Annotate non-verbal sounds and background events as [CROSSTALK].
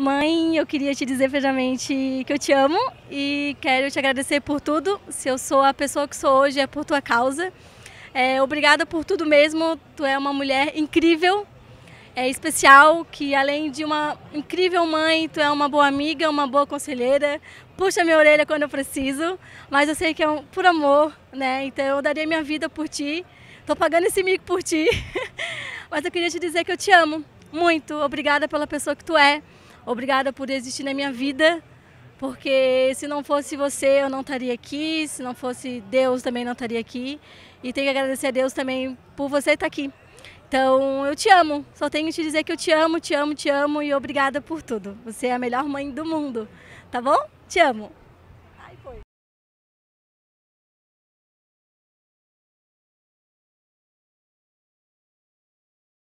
Mãe, eu queria te dizer primeiramente que eu te amo e quero te agradecer por tudo. Se eu sou a pessoa que sou hoje é por tua causa. É, obrigada por tudo mesmo. Tu é uma mulher incrível, é especial, que além de uma incrível mãe, tu é uma boa amiga, uma boa conselheira, puxa minha orelha quando eu preciso, mas eu sei que é um, por amor, né? Então eu daria minha vida por ti, tô pagando esse mico por ti, [LAUGHS] mas eu queria te dizer que eu te amo muito, obrigada pela pessoa que tu é. Obrigada por existir na minha vida, porque se não fosse você eu não estaria aqui, se não fosse Deus também não estaria aqui. E tenho que agradecer a Deus também por você estar aqui. Então eu te amo, só tenho que te dizer que eu te amo, te amo, te amo e obrigada por tudo. Você é a melhor mãe do mundo, tá bom? Te amo.